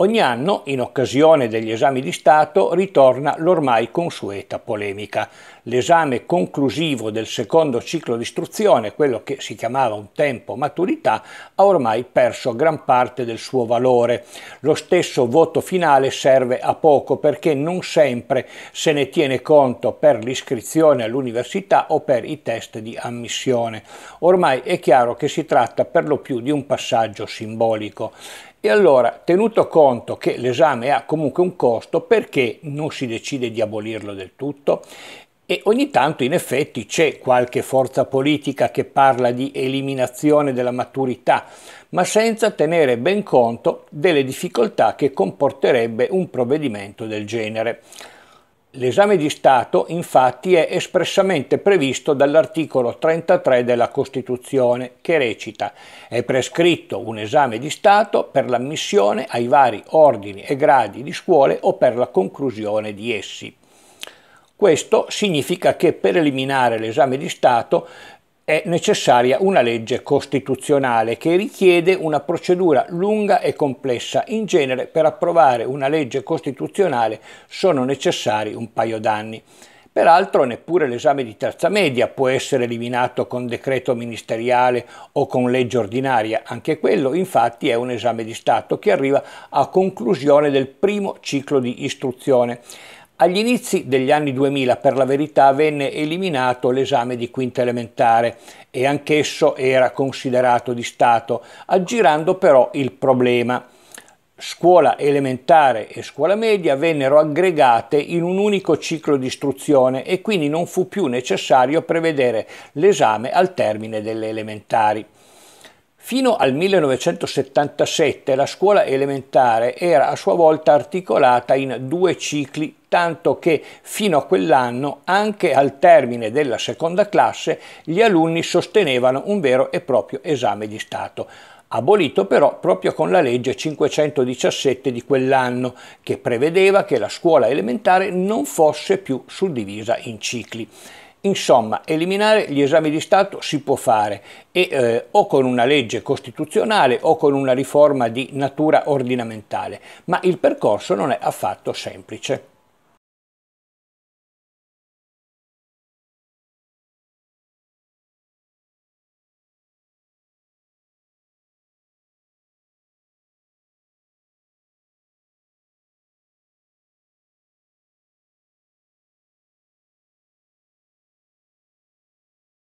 Ogni anno, in occasione degli esami di Stato, ritorna l'ormai consueta polemica. L'esame conclusivo del secondo ciclo di istruzione, quello che si chiamava un tempo maturità, ha ormai perso gran parte del suo valore. Lo stesso voto finale serve a poco perché non sempre se ne tiene conto per l'iscrizione all'università o per i test di ammissione. Ormai è chiaro che si tratta per lo più di un passaggio simbolico. E allora, tenuto conto che l'esame ha comunque un costo, perché non si decide di abolirlo del tutto? E ogni tanto in effetti c'è qualche forza politica che parla di eliminazione della maturità, ma senza tenere ben conto delle difficoltà che comporterebbe un provvedimento del genere. L'esame di Stato infatti è espressamente previsto dall'articolo 33 della Costituzione che recita è prescritto un esame di Stato per l'ammissione ai vari ordini e gradi di scuole o per la conclusione di essi. Questo significa che per eliminare l'esame di Stato è necessaria una legge costituzionale che richiede una procedura lunga e complessa. In genere per approvare una legge costituzionale sono necessari un paio d'anni. Peraltro neppure l'esame di terza media può essere eliminato con decreto ministeriale o con legge ordinaria, anche quello infatti è un esame di Stato che arriva a conclusione del primo ciclo di istruzione. Agli inizi degli anni 2000, per la verità, venne eliminato l'esame di quinta elementare e anch'esso era considerato di Stato, aggirando però il problema. Scuola elementare e scuola media vennero aggregate in un unico ciclo di istruzione e quindi non fu più necessario prevedere l'esame al termine delle elementari. Fino al 1977 la scuola elementare era a sua volta articolata in due cicli, tanto che fino a quell'anno, anche al termine della seconda classe, gli alunni sostenevano un vero e proprio esame di Stato abolito però proprio con la legge 517 di quell'anno, che prevedeva che la scuola elementare non fosse più suddivisa in cicli. Insomma, eliminare gli esami di Stato si può fare e, eh, o con una legge costituzionale o con una riforma di natura ordinamentale, ma il percorso non è affatto semplice.